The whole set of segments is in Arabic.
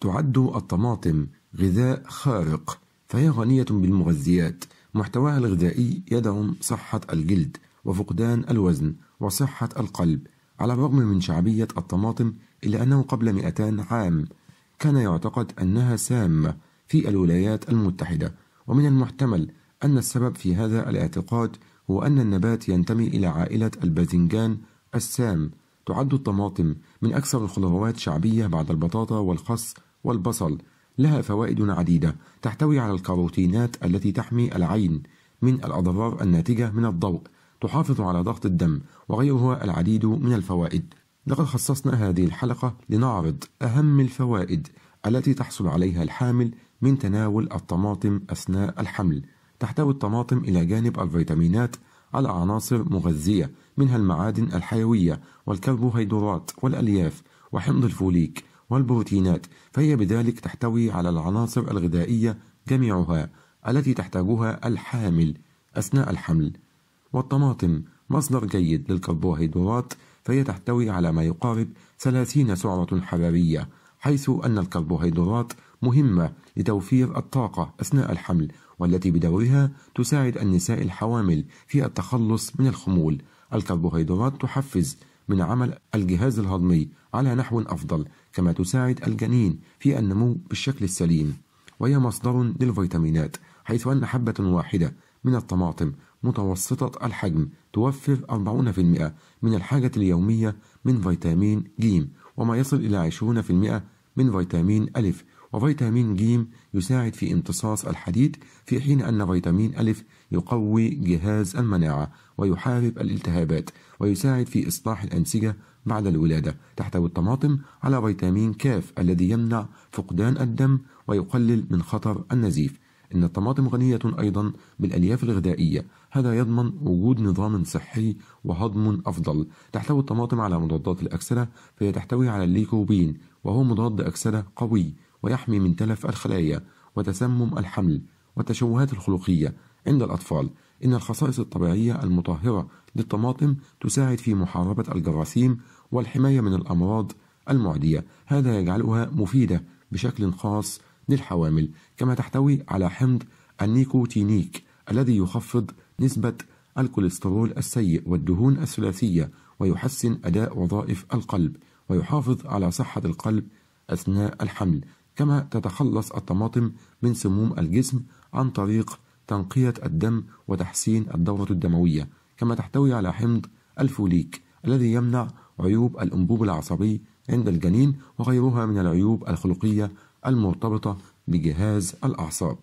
تعد الطماطم غذاء خارق فهي غنية بالمغذيات محتواها الغذائي يدعم صحة الجلد وفقدان الوزن وصحة القلب على الرغم من شعبية الطماطم إلا أنه قبل 200 عام كان يعتقد أنها سامة في الولايات المتحدة ومن المحتمل أن السبب في هذا الاعتقاد هو أن النبات ينتمي إلى عائلة الباذنجان السام تعد الطماطم من أكثر الخضروات شعبية بعد البطاطا والخس والبصل لها فوائد عديدة تحتوي على الكاروتينات التي تحمي العين من الأضرار الناتجة من الضوء تحافظ على ضغط الدم وغيرها العديد من الفوائد لقد خصصنا هذه الحلقة لنعرض أهم الفوائد التي تحصل عليها الحامل من تناول الطماطم أثناء الحمل تحتوي الطماطم إلى جانب الفيتامينات على عناصر مغذية منها المعادن الحيوية والكربوهيدرات والألياف وحمض الفوليك والبروتينات فهي بذلك تحتوي على العناصر الغذائية جميعها التي تحتاجها الحامل أثناء الحمل والطماطم مصدر جيد للكربوهيدرات فهي تحتوي على ما يقارب 30 سعرة حرارية حيث أن الكربوهيدرات مهمة لتوفير الطاقة أثناء الحمل والتي بدورها تساعد النساء الحوامل في التخلص من الخمول الكربوهيدرات تحفز من عمل الجهاز الهضمي على نحو أفضل كما تساعد الجنين في النمو بالشكل السليم وهي مصدر للفيتامينات حيث أن حبة واحدة من الطماطم متوسطة الحجم توفر 40% من الحاجة اليومية من فيتامين ج وما يصل إلى 20% من فيتامين ألف وفيتامين ج يساعد في امتصاص الحديد في حين أن فيتامين أ يقوي جهاز المناعة ويحارب الالتهابات ويساعد في إصلاح الأنسجة بعد الولادة تحتوي الطماطم على فيتامين كاف الذي يمنع فقدان الدم ويقلل من خطر النزيف إن الطماطم غنية أيضا بالألياف الغذائية هذا يضمن وجود نظام صحي وهضم أفضل تحتوي الطماطم على مضادات الأكسدة فهي تحتوي على الليكوبين وهو مضاد أكسدة قوي ويحمي من تلف الخلايا وتسمم الحمل والتشوهات الخلقية عند الأطفال إن الخصائص الطبيعية المطهرة للطماطم تساعد في محاربة الجراثيم والحماية من الأمراض المعدية هذا يجعلها مفيدة بشكل خاص للحوامل كما تحتوي على حمض النيكوتينيك الذي يخفض نسبة الكوليسترول السيء والدهون الثلاثية ويحسن أداء وظائف القلب ويحافظ على صحة القلب أثناء الحمل كما تتخلص الطماطم من سموم الجسم عن طريق تنقية الدم وتحسين الدورة الدموية كما تحتوي على حمض الفوليك الذي يمنع عيوب الأنبوب العصبي عند الجنين وغيرها من العيوب الخلقية المرتبطة بجهاز الأعصاب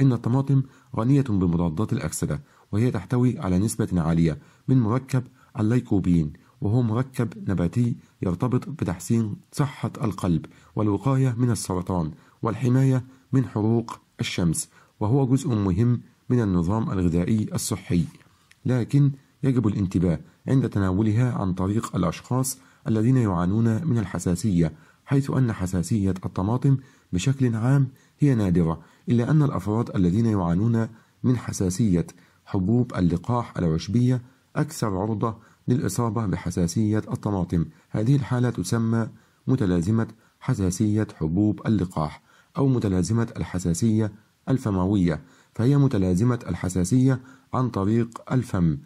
إن الطماطم غنية بمضادات الأكسدة وهي تحتوي على نسبة عالية من مركب الليكوبين وهو مركب نباتي يرتبط بتحسين صحة القلب والوقاية من السرطان والحماية من حروق الشمس وهو جزء مهم من النظام الغذائي الصحي لكن يجب الانتباه عند تناولها عن طريق الأشخاص الذين يعانون من الحساسية حيث أن حساسية الطماطم بشكل عام هي نادرة إلا أن الأفراد الذين يعانون من حساسية حبوب اللقاح العشبية أكثر عرضة للإصابة بحساسية الطماطم هذه الحالة تسمى متلازمة حساسية حبوب اللقاح أو متلازمة الحساسية الفموية فهي متلازمة الحساسية عن طريق الفم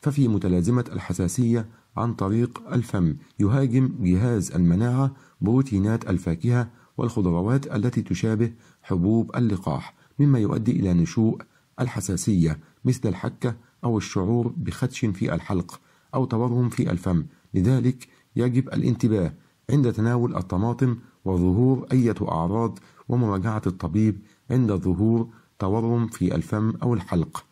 ففي متلازمة الحساسية عن طريق الفم يهاجم جهاز المناعة بروتينات الفاكهة والخضروات التي تشابه حبوب اللقاح مما يؤدي إلى نشوء الحساسية مثل الحكة أو الشعور بخدش في الحلق أو طورهم في الفم لذلك يجب الانتباه عند تناول الطماطم وظهور أية أعراض ومراجعة الطبيب عند ظهور تورم في الفم أو الحلق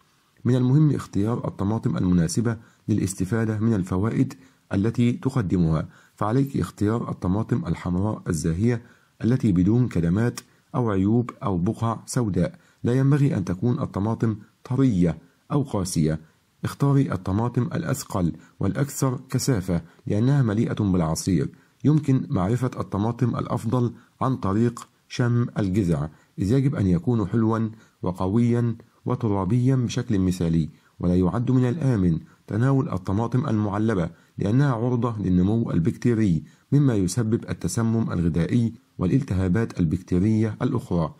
من المهم اختيار الطماطم المناسبة للاستفادة من الفوائد التي تقدمها فعليك اختيار الطماطم الحمراء الزاهية التي بدون كدمات أو عيوب أو بقع سوداء لا ينبغي أن تكون الطماطم طرية أو قاسية اختاري الطماطم الأثقل والأكثر كثافة لأنها مليئة بالعصير يمكن معرفة الطماطم الأفضل عن طريق شم الجذع إذ يجب أن يكون حلوا وقويا وترابيا بشكل مثالي ولا يعد من الآمن تناول الطماطم المعلبة لأنها عرضة للنمو البكتيري مما يسبب التسمم الغذائي والالتهابات البكتيرية الأخرى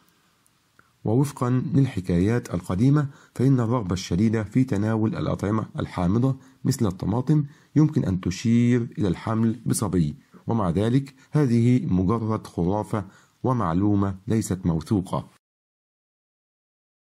ووفقا للحكايات القديمة فإن الرغبة الشديدة في تناول الأطعمة الحامضة مثل الطماطم يمكن أن تشير إلى الحمل بصبي ومع ذلك هذه مجرد خرافة ومعلومة ليست موثوقة